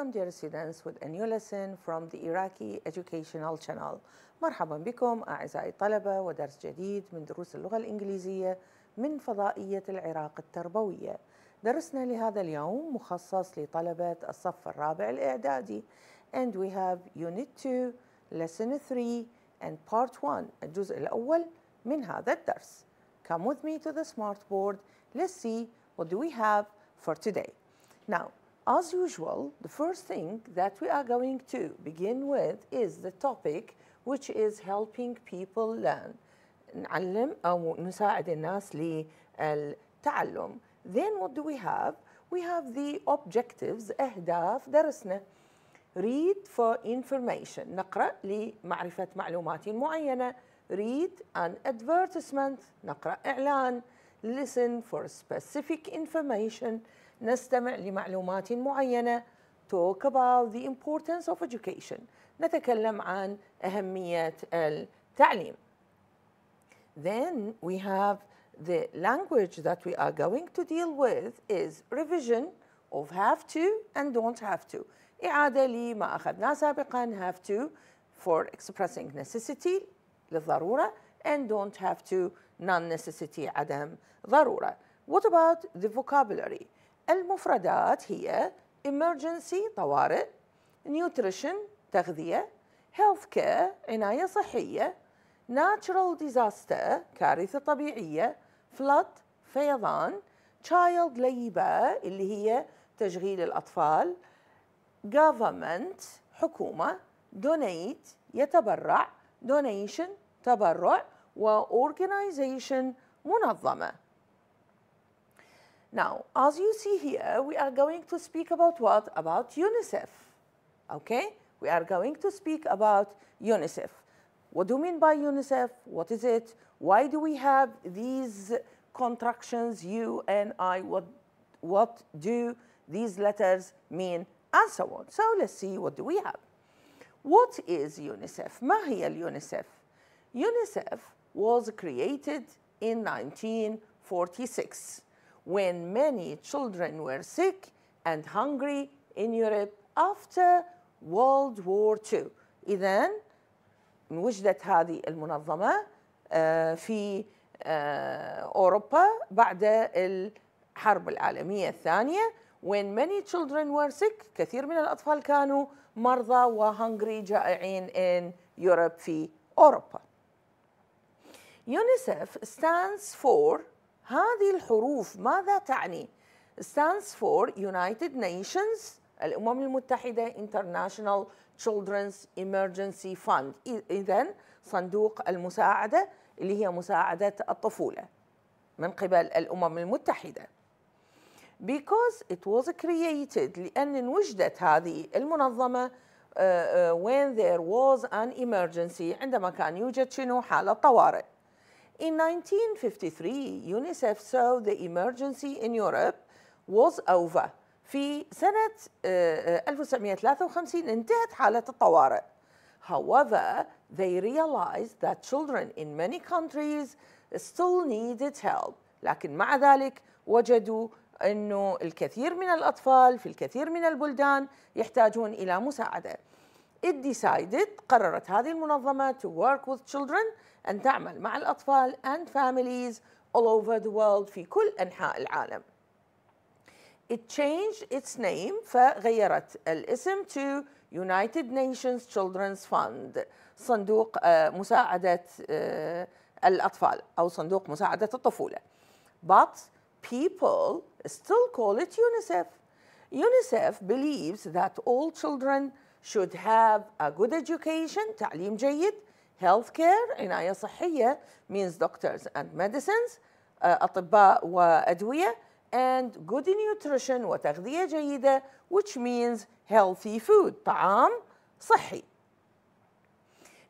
Welcome dear students with a new lesson from the Iraqi Educational Channel مرحبا بكم أعزائي الطلبة ودرس جديد من دروس اللغة الإنجليزية من فضائية العراق التربوية درسنا لهذا اليوم مخصص لطلبة الصف الرابع الإعدادي and we have unit 2 lesson 3 and part 1 الجزء الأول من هذا الدرس Come with me to the smart board let's see what do we have for today Now As usual, the first thing that we are going to begin with is the topic which is helping people learn. نعلم أو نساعد الناس للتعلم. Then what do we have? We have the objectives, أهداف درسنا. Read for information. نقرأ لمعرفة معلومات معينة. Read an advertisement. نقرأ إعلان. Listen for specific information. نستمع لمعلومات معينة talk about the importance of education نتكلم عن أهمية التعليم then we have the language that we are going to deal with is revision of have to and don't have to إعادة لما أخذنا سابقا have to for expressing necessity للضرورة and don't have to non-necessity عدم ضرورة What about the vocabulary? المفردات هي emergency طوارئ nutrition تغذية health care عناية صحية natural disaster كارثة طبيعية flood فيضان child labor اللي هي تشغيل الأطفال government حكومة donate يتبرع donation تبرع و organization منظمة Now, as you see here, we are going to speak about what? About UNICEF, okay? We are going to speak about UNICEF. What do you mean by UNICEF? What is it? Why do we have these contractions, U and I? What, what do these letters mean? And so on. So let's see what do we have. What is UNICEF? ما UNICEF? UNICEF was created in 1946. when many children were sick and hungry in Europe after World War II إذا وجدت هذه المنظمة في أوروبا بعد الحرب العالمية الثانية when many children were sick كثير من الأطفال كانوا مرضى وهنغري جائعين in Europe في أوروبا UNICEF stands for هذه الحروف ماذا تعني؟ stands for United Nations الأمم المتحدة International Children's Emergency Fund إذا صندوق المساعدة اللي هي مساعدة الطفولة من قبل الأمم المتحدة because it was created لأن انوجدت هذه المنظمة آه، آه، when there was an emergency عندما كان يوجد شنو حالة طوارئ In 1953, UNICEF saw the emergency in Europe was over. في سنة 1953 انتهت حالة الطوارئ. However, they realized that children in many countries still needed help. لكن مع ذلك وجدوا أنه الكثير من الأطفال في الكثير من البلدان يحتاجون إلى مساعدة. It decided قررت هذه المنظمة to work with children أن تعمل مع الأطفال and families all over the world في كل أنحاء العالم. It changed its name فغيرت الاسم to United Nations Children's Fund صندوق مساعدة الأطفال أو صندوق مساعدة الطفولة. But people still call it UNICEF. UNICEF believes that all children should have a good education تعليم جيد health care عناية صحية means doctors and medicines أطباء وأدوية and good nutrition وتغذية جيدة which means healthy food طعام صحي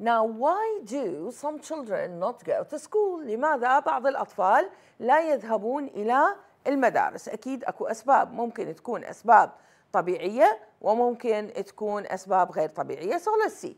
Now why do some children not go to school لماذا بعض الأطفال لا يذهبون إلى المدارس أكيد أكو أسباب ممكن تكون أسباب طبيعية وممكن تكون أسباب غير طبيعية so let's see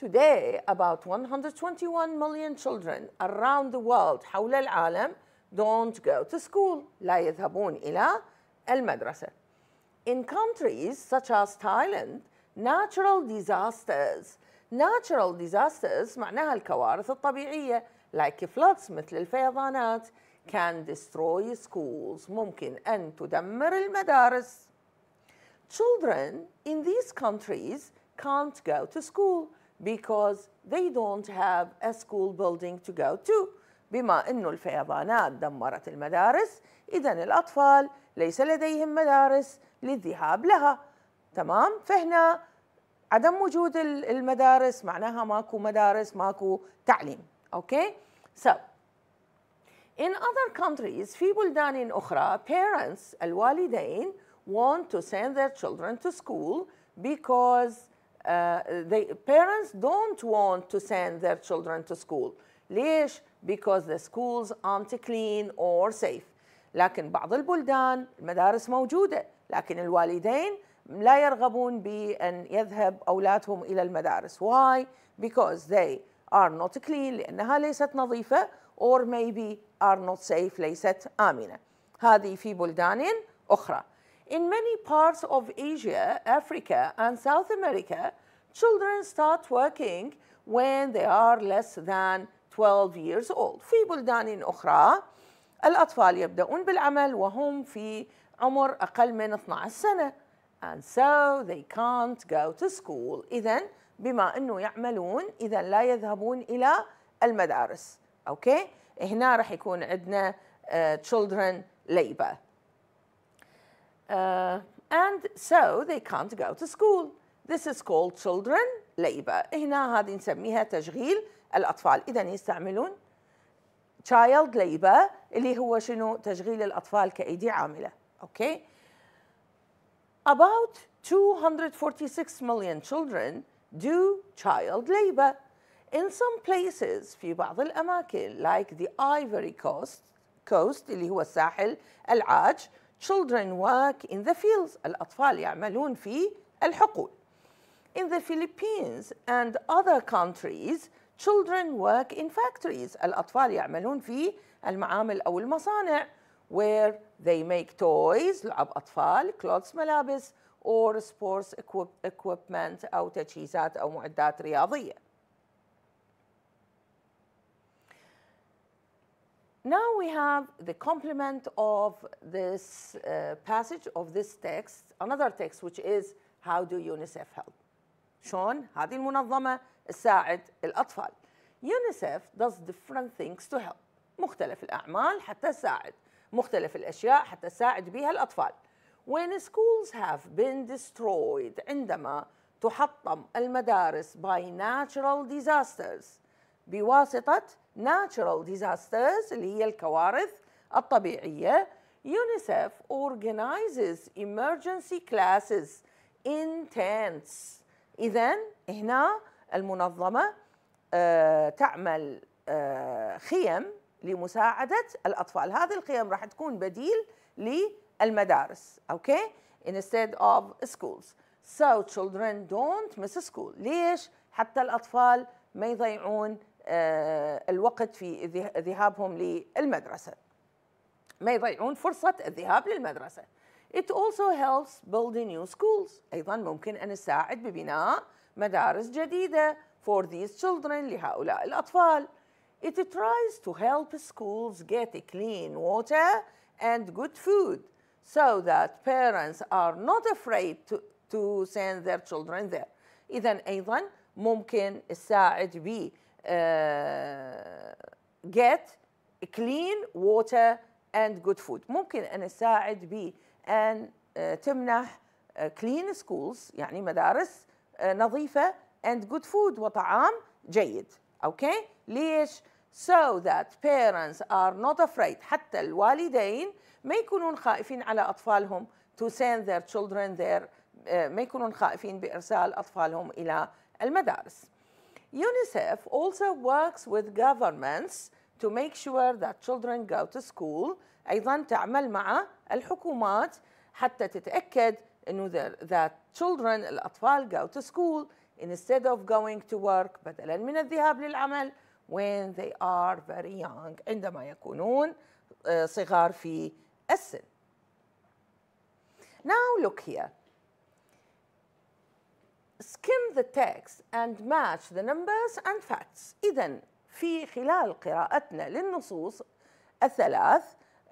Today about 121 million children around the world حول العالم don't go to school لا يذهبون إلى المدرسة In countries such as Thailand natural disasters natural disasters معناها الكوارث الطبيعية like floods مثل الفيضانات can destroy schools ممكن أن تدمر المدارس children in these countries can't go to school because they don't have a school building to go to بما أنه الفيضانات دمرت المدارس إذا الأطفال ليس لديهم مدارس للذهاب لها تمام فهنا عدم وجود المدارس معناها ماكو مدارس ماكو تعليم أوكي so in other countries في بلدان أخرى parents الوالدين want to send their children to school because uh, parents don't want to send their children to school ليش؟ because the schools aren't clean or safe لكن بعض البلدان المدارس موجودة لكن الوالدين لا يرغبون بأن يذهب أولادهم إلى المدارس why? because they are not clean لأنها ليست نظيفة or maybe are not safe ليست آمنة هذه في بلدان أخرى In many parts of Asia, Africa, and South America, children start working when they are less than 12 years old. في بلدان أخرى الأطفال يبدأون بالعمل وهم في عمر أقل من 12 سنة and so they can't go to school إذا بما أنه يعملون إذا لا يذهبون إلى المدارس أوكي هنا راح يكون عندنا uh, children labor Uh, and so they can't go to school. This is called children labor. هنا هذه نسميها تشغيل الأطفال. إذا يستعملون child labor اللي هو شنو تشغيل الأطفال كأيدي عاملة. Okay. About 246 million children do child labor. In some places في بعض الأماكن like the Ivory Coast, coast اللي هو الساحل العاج Children work in the fields الأطفال يعملون في الحقول In the Philippines and other countries children work in factories الأطفال يعملون في المعامل أو المصانع where they make toys لعب أطفال clothes ملابس or sports equipment أو تجهيزات أو معدات رياضية Now we have the complement of this uh, passage of this text, another text which is how do UNICEF help? شلون هذه المنظمة تساعد الأطفال. UNICEF does different things to help. مختلف الأعمال حتى تساعد، مختلف الأشياء حتى تساعد بها الأطفال. When schools have been destroyed عندما تحطم المدارس by natural disasters بواسطة natural disasters اللي هي الكوارث الطبيعية UNICEF organizes emergency classes in tents إذا هنا المنظمة آه، تعمل آه، خيم لمساعدة الأطفال هذه الخيم راح تكون بديل للمدارس أوكي instead of schools so children don't miss school ليش حتى الأطفال ما يضيعون الوقت في ذهابهم للمدرسة ما يضيعون فرصة الذهاب للمدرسة It also helps build new schools أيضا ممكن أن نساعد ببناء مدارس جديدة for these children لهؤلاء الأطفال It tries to help schools get clean water and good food so that parents are not afraid to, to send their children there إذا أيضا ممكن تساعد آه، get clean water and good food ممكن أن أساعد أن آه، تمنح آه، clean schools يعني مدارس نظيفة and good food وطعام جيد أوكي ليش؟ so that parents are not afraid حتى الوالدين ما يكونون خائفين على أطفالهم to send their children their ما يكونون خائفين بإرسال أطفالهم إلى المدارس UNICEF also works with governments to make sure that children go to school أيضا تعمل مع الحكومات حتى تتأكد أنه that children الأطفال go to school instead of going to work بدلا من الذهاب للعمل when they are very young عندما يكونون صغار في السن. Now look here the text and match the numbers and facts إذا في خلال قراءتنا للنصوص الثلاث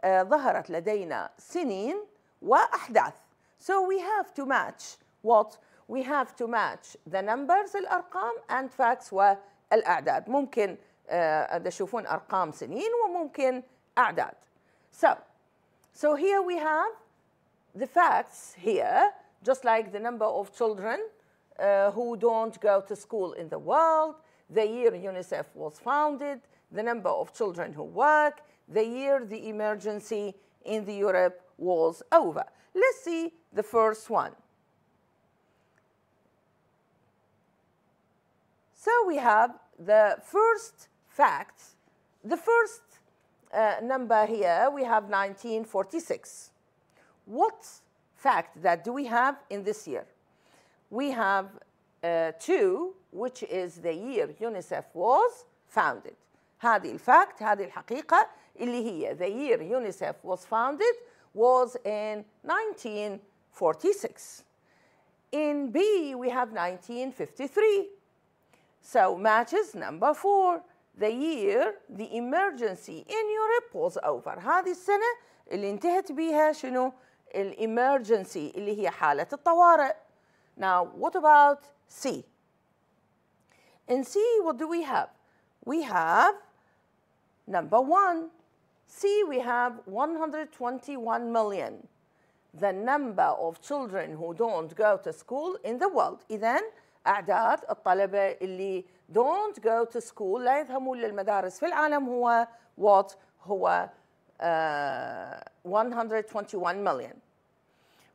ظهرت لدينا سنين وأحداث so we have to match what we have to match the numbers الأرقام and facts والأعداد ممكن تشوفون أرقام سنين وممكن أعداد so so here we have the facts here just like the number of children uh, who don't go to school in the world, the year UNICEF was founded, the number of children who work, the year the emergency in the Europe was over. Let's see the first one. So we have the first fact, the first uh, number here, we have 1946. What fact that do we have in this year? we have uh, two, which is the year UNICEF was founded. هذه الفاكت هذه الحقيقة اللي هي the year UNICEF was founded was in 1946. In B we have 1953. So matches number four. The year the emergency in Europe was over. هذه السنة اللي انتهت بيها شنو؟ الامرجنسي اللي هي حالة الطوارئ. Now, what about C? In C, what do we have? We have number one. C, we have 121 million. The number of children who don't go to school in the world. إذا أعداد الطلبة اللي don't go to school لا يذهبون للمدارس في العالم هو what هو uh, 121 million.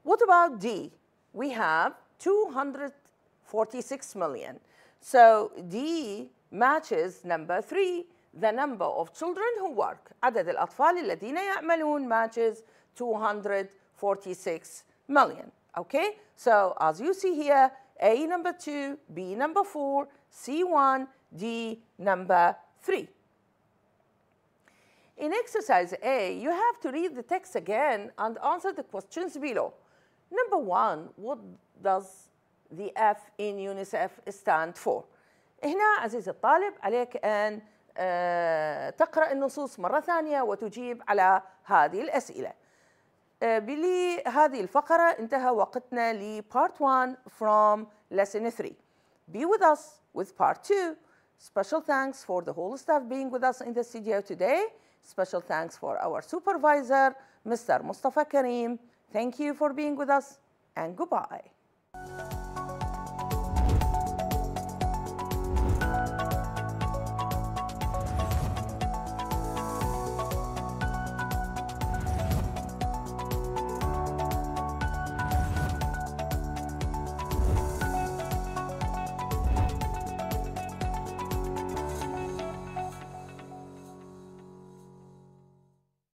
What about D? We have 246 million. So D matches number three, the number of children who work. عدد الأطفال الذين يعملون matches 246 million. Okay, so as you see here, A number two, B number four, C one, D number three. In exercise A, you have to read the text again and answer the questions below. Number one, what does the F in UNICEF stand for? هنا عزيزي الطالب عليك أن تقرأ النصوص مرة ثانية وتجيب على هذه الأسئلة بلي هذه الفقرة انتهى وقتنا لـ Part 1 from lesson 3 Be with us with part 2 Special thanks for the whole staff being with us in the studio today Special thanks for our supervisor Mr. Mustafa Karim Thank you for being with us and goodbye.